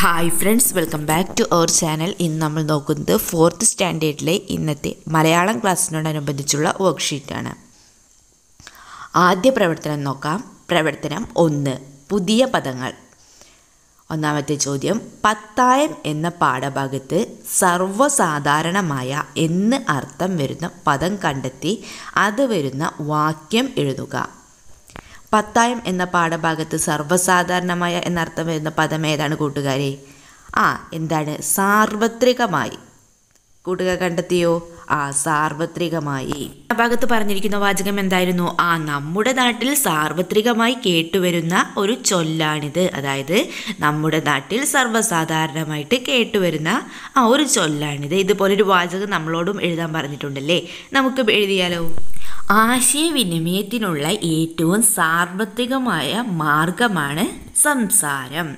hi friends welcome back to our channel ഇന്ന് നമ്മൾ നോക്കുന്നത് ഫോർത്ത് സ്റ്റാൻഡേർഡിലെ ഇന്നത്തെ മലയാളം ക്ലാസ്സിനോടനുബന്ധിച്ചുള്ള വർക്ക്ഷീറ്റാണ് ആദ്യ പ്രവർത്തനം നോക്കാം പ്രവർത്തനം ഒന്ന് പുതിയ പദങ്ങൾ ഒന്നാമത്തെ ചോദ്യം പത്തായം എന്ന പാഠഭാഗത്ത് സർവ്വസാധാരണമായ എന്ന് അർത്ഥം വരുന്ന പദം കണ്ടെത്തി അത് വരുന്ന വാക്യം എഴുതുക പത്തായം എന്ന പാഠഭാഗത്ത് സർവ്വസാധാരണമായ എന്നർത്ഥം വരുന്ന പദം ഏതാണ് കൂട്ടുകാരെ ആ എന്താണ് സാർവത്രികമായി കൂട്ടുകാർ കണ്ടെത്തിയോ ആ സാർവത്രികമായി ആ ഭാഗത്ത് പറഞ്ഞിരിക്കുന്ന വാചകം എന്തായിരുന്നു ആ നമ്മുടെ നാട്ടിൽ സാർവത്രികമായി കേട്ടുവരുന്ന ഒരു ചൊല്ലാണിത് അതായത് നമ്മുടെ നാട്ടിൽ സർവ്വസാധാരണമായിട്ട് കേട്ടുവരുന്ന ആ ഒരു ചൊല്ലാണിത് ഇതുപോലൊരു വാചകം നമ്മളോടും എഴുതാൻ പറഞ്ഞിട്ടുണ്ടല്ലേ നമുക്ക് എഴുതിയാലോ ആശയവിനിമയത്തിനുള്ള ഏറ്റവും സാർവത്രികമായ മാർഗമാണ് സംസാരം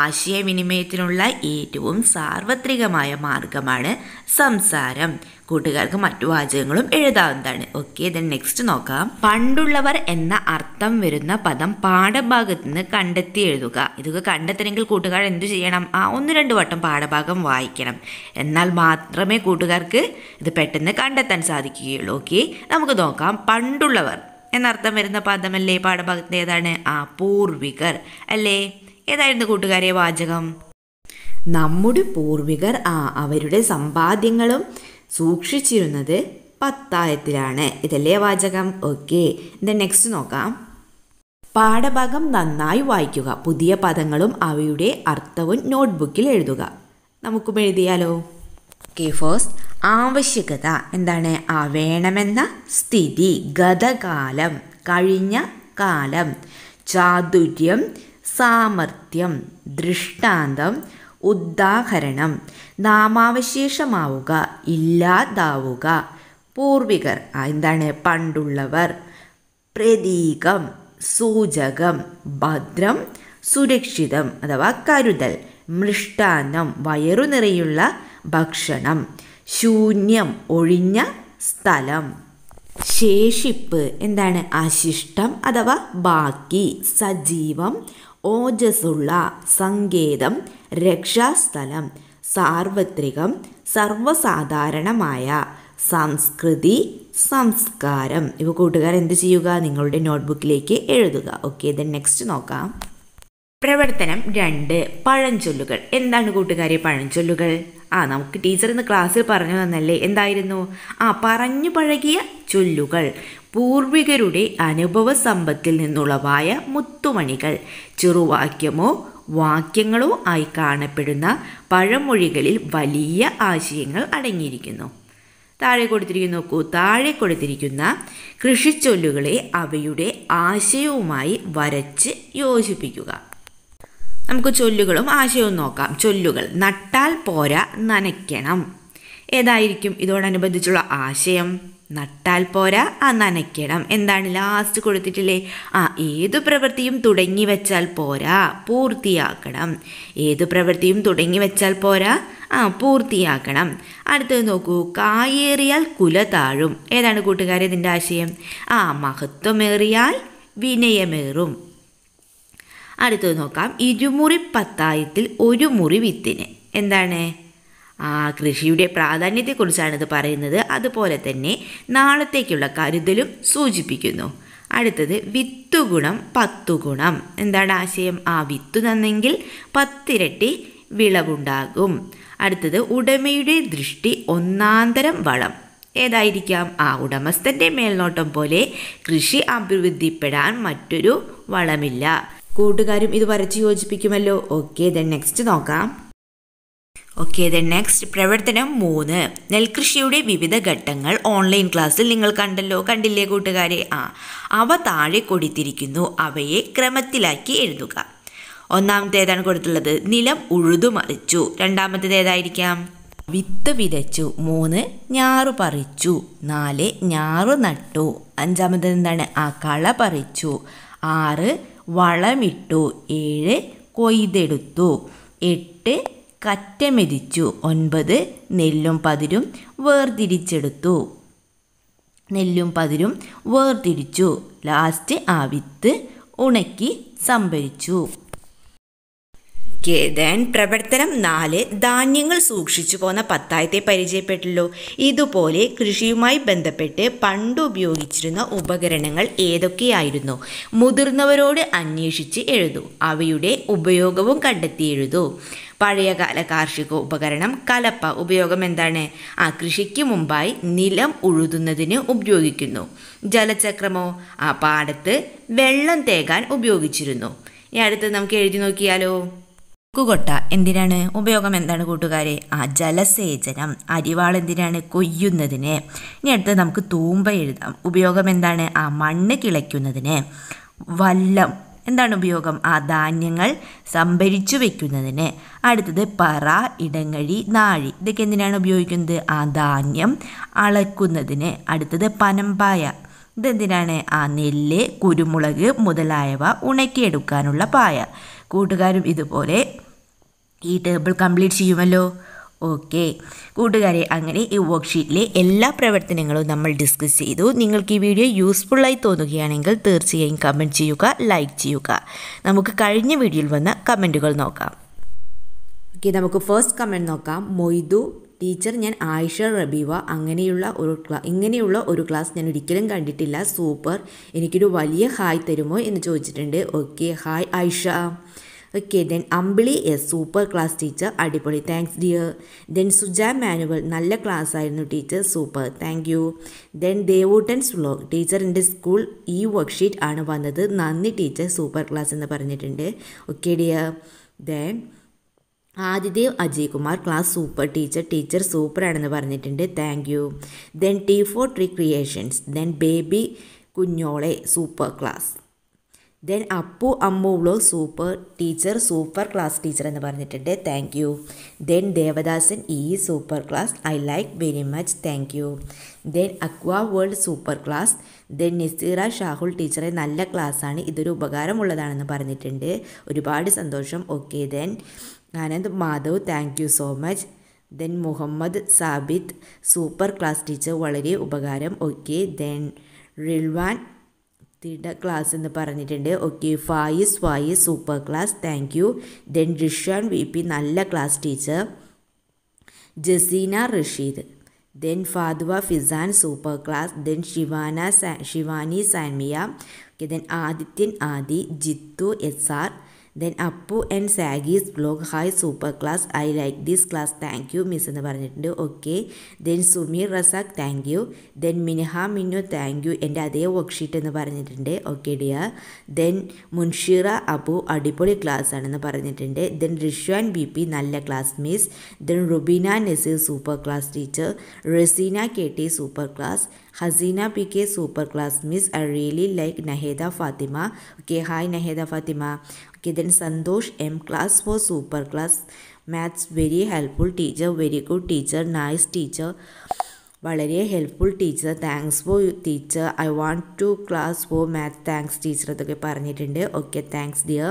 ആശയവിനിമയത്തിനുള്ള ഏറ്റവും സാർവത്രികമായ മാർഗമാണ് സംസാരം കൂട്ടുകാർക്ക് മറ്റു വാചകങ്ങളും എഴുതാവുന്നതാണ് ഓക്കെ ദെൻ നെക്സ്റ്റ് നോക്കാം പണ്ടുള്ളവർ എന്ന അർത്ഥം വരുന്ന പദം പാഠഭാഗത്ത് നിന്ന് കണ്ടെത്തി എഴുതുക ഇതൊക്കെ കണ്ടെത്തണമെങ്കിൽ കൂട്ടുകാർ എന്തു ചെയ്യണം ആ ഒന്ന് രണ്ട് വട്ടം പാഠഭാഗം വായിക്കണം എന്നാൽ മാത്രമേ കൂട്ടുകാർക്ക് ഇത് പെട്ടെന്ന് കണ്ടെത്താൻ സാധിക്കുകയുള്ളൂ ഓക്കെ നമുക്ക് നോക്കാം പണ്ടുള്ളവർ എന്നർത്ഥം വരുന്ന പദമല്ലേ പാഠഭാഗത്തിൻ്റെ ഏതാണ് ആ പൂർവികർ അല്ലേ ഏതായിരുന്നു കൂട്ടുകാരെ വാചകം നമ്മുടെ പൂർവികർ ആ അവരുടെ സമ്പാദ്യങ്ങളും സൂക്ഷിച്ചിരുന്നത് പത്തായത്തിലാണ് ഇതല്ലേ വാചകം ഓക്കെ ദ നെക്സ്റ്റ് നോക്കാം പാഠഭാഗം നന്നായി വായിക്കുക പുതിയ പദങ്ങളും അവയുടെ അർത്ഥവും നോട്ട്ബുക്കിൽ എഴുതുക നമുക്കും എഴുതിയാലോ ഓക്കെ ഫേസ്റ്റ് ആവശ്യകത എന്താണ് ആ വേണമെന്ന സ്ഥിതി ഗതകാലം കഴിഞ്ഞ കാലം ചാതുര്യം സാമർത്ഥ്യം ദൃഷ്ടാന്തം ഉദാഹരണം നാമാവശേഷമാവുക ഇല്ലാതാവുക പൂർവികർ എന്താണ് പണ്ടുള്ളവർ പ്രതീകം സൂചകം ഭദ്രം സുരക്ഷിതം അഥവാ കരുതൽ മൃഷ്ടാന്നം വയറു നിറയുള്ള ഭക്ഷണം ശൂന്യം ഒഴിഞ്ഞ സ്ഥലം ശേഷിപ്പ് എന്താണ് അശിഷ്ടം അഥവാ ബാക്കി സജീവം ഓജസ്സുള്ള സങ്കേതം രക്ഷാസ്ഥലം സാർവത്രികം സർവ്വസാധാരണമായ സംസ്കൃതി സംസ്കാരം ഇവ കൂട്ടുകാർ എന്ത് ചെയ്യുക നിങ്ങളുടെ നോട്ട്ബുക്കിലേക്ക് എഴുതുക ഓക്കെ ദെൻ നെക്സ്റ്റ് നോക്കാം പ്രവർത്തനം രണ്ട് പഴഞ്ചൊല്ലുകൾ എന്താണ് കൂട്ടുകാരെ പഴഞ്ചൊല്ലുകൾ ആ നമുക്ക് ടീച്ചർ ഇന്ന് ക്ലാസ്സിൽ പറഞ്ഞു തന്നല്ലേ എന്തായിരുന്നു ആ പറഞ്ഞു പഴകിയ ചൊല്ലുകൾ പൂർവികരുടെ അനുഭവ സമ്പത്തിൽ നിന്നുള്ളവായ മുത്തുമണികൾ ചെറുവാക്യമോ വാക്യങ്ങളോ ആയി കാണപ്പെടുന്ന പഴമൊഴികളിൽ വലിയ ആശയങ്ങൾ അടങ്ങിയിരിക്കുന്നു താഴെ കൊടുത്തിരിക്കുന്നു നോക്കൂ താഴെ കൊടുത്തിരിക്കുന്ന കൃഷിച്ചൊല്ലുകളെ അവയുടെ ആശയവുമായി വരച്ച് യോജിപ്പിക്കുക നമുക്ക് ചൊല്ലുകളും ആശയവും നോക്കാം ചൊല്ലുകൾ നട്ടാൽ പോരാ നനയ്ക്കണം ഏതായിരിക്കും ഇതോടനുബന്ധിച്ചുള്ള ആശയം നട്ടാൽ പോരാ ആ നനയ്ക്കണം എന്താണ് ലാസ്റ്റ് കൊടുത്തിട്ടില്ലേ ആ ഏതു പ്രവൃത്തിയും തുടങ്ങി വെച്ചാൽ പോരാ പൂർത്തിയാക്കണം ഏതു പ്രവൃത്തിയും തുടങ്ങി വെച്ചാൽ പോരാ ആ പൂർത്തിയാക്കണം അടുത്തത് നോക്കൂ കായേറിയാൽ കുല താഴും ഏതാണ് കൂട്ടുകാരെ ഇതിൻ്റെ ആശയം ആ മഹത്വമേറിയാൽ വിനയമേറും അടുത്തത് നോക്കാം ഇരുമുറി പത്തായത്തിൽ ഒരു മുറി വിത്തിന് എന്താണ് ആ കൃഷിയുടെ പ്രാധാന്യത്തെക്കുറിച്ചാണ് ഇത് പറയുന്നത് അതുപോലെ തന്നെ നാളത്തേക്കുള്ള കരുതലും സൂചിപ്പിക്കുന്നു അടുത്തത് വിത്തു ഗുണം പത്തു ഗുണം എന്താണ് ആശയം ആ വിത്തു നന്നെങ്കിൽ പത്തിരട്ടി വിളവുണ്ടാകും അടുത്തത് ഉടമയുടെ ദൃഷ്ടി ഒന്നാന്തരം വളം ഏതായിരിക്കാം ആ ഉടമസ്ഥൻ്റെ മേൽനോട്ടം പോലെ കൃഷി അഭിവൃദ്ധിപ്പെടാൻ മറ്റൊരു വളമില്ല കൂട്ടുകാരും ഇത് വരച്ച് യോജിപ്പിക്കുമല്ലോ ഓക്കെ ദെൻ നെക്സ്റ്റ് നോക്കാം ഓക്കെ ദെൻ നെക്സ്റ്റ് പ്രവർത്തനം മൂന്ന് നെൽകൃഷിയുടെ വിവിധ ഘട്ടങ്ങൾ ഓൺലൈൻ ക്ലാസ്സിൽ നിങ്ങൾ കണ്ടല്ലോ കണ്ടില്ലേ കൂട്ടുകാരെ ആ അവ താഴെ കൊടുത്തിരിക്കുന്നു അവയെ ക്രമത്തിലാക്കി എഴുതുക ഒന്നാമത്തേതാണ് കൊടുത്തുള്ളത് നിലം ഉഴുതുമറിച്ചു രണ്ടാമത്തേത് ഏതായിരിക്കാം വിത്ത് വിതച്ചു മൂന്ന് ഞാറു പറിച്ചു നാല് ഞാറു നട്ടു അഞ്ചാമത്തേത് എന്താണ് ആ കള പറിച്ചു ആറ് വളമിട്ടു ഏഴ് കൊയ്തെടുത്തു എട്ട് കറ്റമെതിച്ചു ഒൻപത് നെല്ലും പതിരും വേർതിരിച്ചെടുത്തു നെല്ലും പതിരും വേർതിരിച്ചു ലാസ്റ്റ് ആ വിത്ത് ഉണക്കി സംഭരിച്ചു ദെൻ പ്രവർത്തനം നാല് ധാന്യങ്ങൾ സൂക്ഷിച്ചു പോന്ന പത്തായത്തെ പരിചയപ്പെട്ടല്ലോ ഇതുപോലെ കൃഷിയുമായി ബന്ധപ്പെട്ട് പണ്ട് ഉപയോഗിച്ചിരുന്ന ഉപകരണങ്ങൾ ഏതൊക്കെയായിരുന്നു മുതിർന്നവരോട് അന്വേഷിച്ച് എഴുതൂ അവയുടെ ഉപയോഗവും കണ്ടെത്തി എഴുതൂ പഴയകാല കാർഷിക ഉപകരണം കലപ്പ ഉപയോഗം എന്താണ് ആ കൃഷിക്ക് മുമ്പായി നിലം ഉഴുതുന്നതിന് ഉപയോഗിക്കുന്നു ജലചക്രമോ ആ പാടത്ത് വെള്ളം തേകാൻ ഉപയോഗിച്ചിരുന്നു ഈ അടുത്ത് നമുക്ക് എഴുതി നോക്കിയാലോ കുകൊട്ട എന്തിനാണ് ഉപയോഗം എന്താണ് കൂട്ടുകാരെ ആ ജലസേചനം അരിവാൾ എന്തിനാണ് കൊയ്യുന്നതിന് ഇനി അടുത്ത് നമുക്ക് തൂമ്പ എഴുതാം ഉപയോഗം എന്താണ് ആ മണ്ണ് കിളയ്ക്കുന്നതിന് വല്ലം എന്താണ് ഉപയോഗം ആ ധാന്യങ്ങൾ സംഭരിച്ചു വെക്കുന്നതിന് അടുത്തത് പറ ഇടങ്ങഴി നാഴി ഇതൊക്കെ എന്തിനാണ് ഉപയോഗിക്കുന്നത് ആ ധാന്യം അളക്കുന്നതിന് അടുത്തത് പനമ്പായ ഇതെന്തിനാണ് ആ നെല്ല് കുരുമുളക് മുതലായവ ഉണക്കിയെടുക്കാനുള്ള പായ കൂട്ടുകാരും ഇതുപോലെ ഈ ടേബിൾ കംപ്ലീറ്റ് ചെയ്യുമല്ലോ ഓക്കെ കൂട്ടുകാരെ അങ്ങനെ ഈ വർക്ക്ഷീറ്റിലെ എല്ലാ പ്രവർത്തനങ്ങളും നമ്മൾ ഡിസ്കസ് ചെയ്തു നിങ്ങൾക്ക് ഈ വീഡിയോ യൂസ്ഫുള്ളായി തോന്നുകയാണെങ്കിൽ തീർച്ചയായും കമൻറ്റ് ചെയ്യുക ലൈക്ക് ചെയ്യുക നമുക്ക് കഴിഞ്ഞ വീഡിയോയിൽ വന്ന കമൻറ്റുകൾ നോക്കാം ഓക്കെ നമുക്ക് ഫസ്റ്റ് കമൻറ്റ് നോക്കാം മൊയ്തു ടീച്ചർ ഞാൻ ആയിഷ റബീവ അങ്ങനെയുള്ള ഒരു ക്ലാ ഇങ്ങനെയുള്ള ഒരു ക്ലാസ് ഞാൻ ഒരിക്കലും കണ്ടിട്ടില്ല സൂപ്പർ എനിക്കൊരു വലിയ ഹായ് തരുമോ എന്ന് ചോദിച്ചിട്ടുണ്ട് okay hi Ayisha okay then Ambili S super class teacher അടിപൊളി thanks dear then Suja Manuel നല്ല ക്ലാസ് ആയിരുന്നു teacher super thank you then Devoottans vlog ടീച്ചറിൻ്റെ സ്കൂൾ ഈ വർക്ക്ഷീറ്റ് ആണ് വന്നത് നന്ദി ടീച്ചർ സൂപ്പർ ക്ലാസ് എന്ന് പറഞ്ഞിട്ടുണ്ട് okay dear then Adidev Ajay Kumar class super teacher teacher സൂപ്പറാണെന്ന് പറഞ്ഞിട്ടുണ്ട് thank you then T four tree creations then baby കുഞ്ഞോളെ super class then Appu Ammu vlog super teacher super class teacher എന്ന് പറഞ്ഞിട്ടുണ്ട് thank you then Devadasan E super class I like very much thank you then Aqua World super class then Niseera Shahul ടീച്ചറെ നല്ല ക്ലാസ്സാണ് ഇതൊരു ഉപകാരമുള്ളതാണെന്ന് പറഞ്ഞിട്ടുണ്ട് ഒരുപാട് സന്തോഷം okay then Anand Madhav thank you so much then Muhammad Sabith super class teacher വളരെ ഉപകാരം ഓക്കെ ദെൻ റിൽവാൻ തിട ക്ലാസ് എന്ന് പറഞ്ഞിട്ടുണ്ട് okay Faiz Faiz super class thank you then Rishan V P നല്ല class teacher Jaseena Rasheed then Fadua Fizan super class then Shivana Shivani Sanmiya okay then Adithyan Adi Jithu S R then Appu and സാഗീസ് blog hi super class I like this class thank you miss എന്ന് പറഞ്ഞിട്ടുണ്ട് okay then Sumeer Razak thank you then Minaha Minnu thank you എൻ്റെ അതേ worksheet എന്ന് പറഞ്ഞിട്ടുണ്ട് okay dear then Munshira Abu അടിപൊളി class ആണെന്ന് പറഞ്ഞിട്ടുണ്ട് ദെൻ റിഷ്വാൻ ബി പി നല്ല class miss then Rubeena Naseer super class teacher Raseena K T super class Haseena P K super class miss I really like Naheda Fathima okay hi Naheda Fathima കിതൻ Santhosh M class for super class maths very helpful teacher very good teacher nice teacher വളരെ helpful teacher thanks for teacher I want to class for maths thanks teacher എന്നൊക്കെ പറഞ്ഞിട്ടുണ്ട് okay thanks dear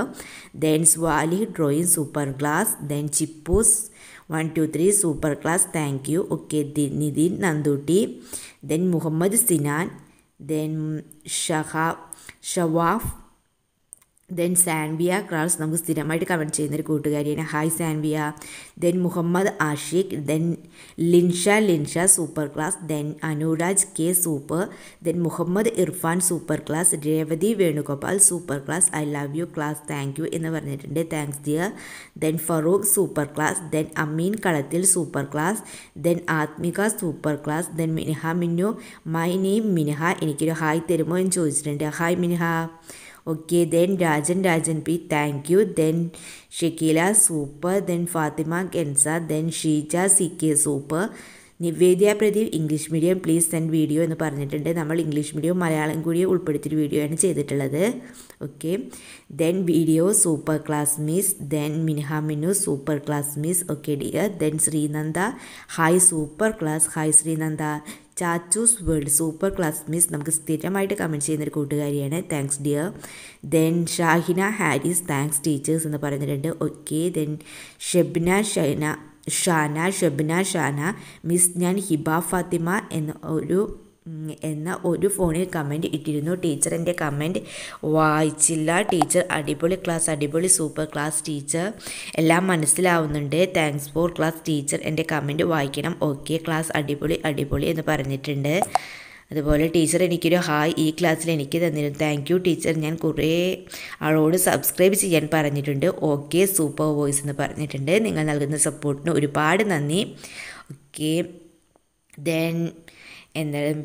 then Swali drawing super class then Chippoos one to three super class thank you okay Nithin Nandootty then Muhammad Sinan then Shaha Shawaf then Sanvia ക്രാസ് നമുക്ക് സ്ഥിരമായിട്ട് comment ചെയ്യുന്നൊരു കൂട്ടുകാരിയാണ് hi Sanvia then Muhammad Ashiq then Linsha Linsha super class then Anuraj K super then Muhammad Irfan super class Revathi Venugopal super class I love you class thank you എന്ന് പറഞ്ഞിട്ടുണ്ട് thanks dear then Farook super class then Ameen Kalathil super class then Athmika super class then മിനിഹ Minnu my name Miniha എനിക്കൊരു hi തരുമോ എന്ന് ചോദിച്ചിട്ടുണ്ട് hi Miniha okay then Rajan Rajan P thank you then Shakeela super then Fathima Kenza then Sheeja C K super Nivedya Pradeep English medium please send video എന്ന് പറഞ്ഞിട്ടുണ്ട് നമ്മൾ English മീഡിയവും Malayalam കൂടി ഉൾപ്പെടുത്തിയൊരു വീഡിയോയാണ് ചെയ്തിട്ടുള്ളത് okay then video super class miss then Miniha Minu super class miss okay dear then Sreenanda hi super class hi Sreenanda Chachoos world super class miss നമുക്ക് സ്ഥിരമായിട്ട് comment ഒരു കൂട്ടുകാരിയാണ് thanks dear then Shahina Haris thanks teachers എന്ന് പറഞ്ഞിട്ടുണ്ട് okay then Shebna Shaina Shana Shebna Shana miss ഞാൻ ഹിബ ഫാത്തിമ എന്ന ഒരു എന്ന ഒരു ഫോണിൽ കമൻറ്റ് ഇട്ടിരുന്നു ടീച്ചർ എൻ്റെ കമൻറ്റ് വായിച്ചില്ല ടീച്ചർ അടിപൊളി ക്ലാസ് അടിപൊളി സൂപ്പർ ക്ലാസ് ടീച്ചർ എല്ലാം മനസ്സിലാവുന്നുണ്ട് താങ്ക്സ് ഫോർ ക്ലാസ് ടീച്ചർ എൻ്റെ കമൻറ്റ് വായിക്കണം ഓക്കെ ക്ലാസ് അടിപൊളി അടിപൊളി എന്ന് പറഞ്ഞിട്ടുണ്ട് അതുപോലെ ടീച്ചർ എനിക്കൊരു ഹായ് ഈ ക്ലാസ്സിൽ എനിക്ക് തന്നിരുന്നു താങ്ക് യു ടീച്ചർ ഞാൻ കുറേ ആളോട് സബ്സ്ക്രൈബ് ചെയ്യാൻ പറഞ്ഞിട്ടുണ്ട് ഓക്കെ സൂപ്പർ വോയിസ് എന്ന് പറഞ്ഞിട്ടുണ്ട് നിങ്ങൾ നൽകുന്ന സപ്പോർട്ടിന് ഒരുപാട് നന്ദി ഓക്കെ ദെൻ എന്തായാലും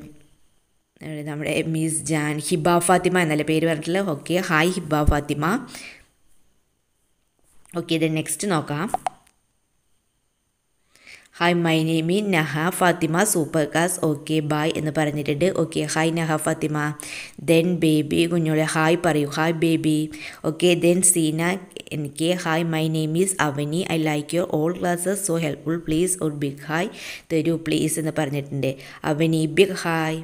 നമ്മുടെ മിസ് ജാൻ ഹിബ ഫാത്തിമ എന്നല്ല പേര് പറഞ്ഞിട്ടുള്ളത് okay hi Hiba Fathima okay then next നോക്കാം hi my name Naha Fathima super class okay bye എന്ന് പറഞ്ഞിട്ടുണ്ട് okay hi Naha Fathima then baby കുഞ്ഞോളെ ഹായ് പറയൂ hi baby okay then Seena എനിക്ക് hi my name is Avani I like your all classes so helpful please ഒരു big hi തരൂ please എന്ന് പറഞ്ഞിട്ടുണ്ട് Avani big hi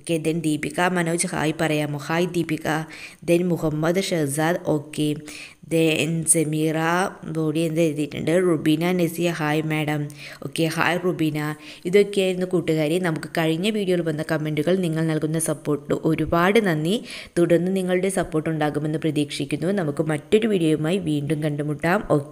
okay then Deepika Manoj hi പറയാമോ hi Deepika then Muhammad Shahzad okay ദേ എൻ സെമീറ ബോഡി എന്ത് എഴുതിയിട്ടുണ്ട് Rubeena Nasiya hi madam okay hi Rubeena ഇതൊക്കെയായിരുന്നു കൂട്ടുകാരി നമുക്ക് കഴിഞ്ഞ വീഡിയോയിൽ വന്ന കമൻറ്റുകൾ നിങ്ങൾ നൽകുന്ന സപ്പോർട്ട് ഒരുപാട് നന്ദി തുടർന്ന് നിങ്ങളുടെ സപ്പോർട്ട് ഉണ്ടാകുമെന്ന് പ്രതീക്ഷിക്കുന്നു നമുക്ക് മറ്റൊരു വീഡിയോയുമായി വീണ്ടും കണ്ടുമുട്ടാം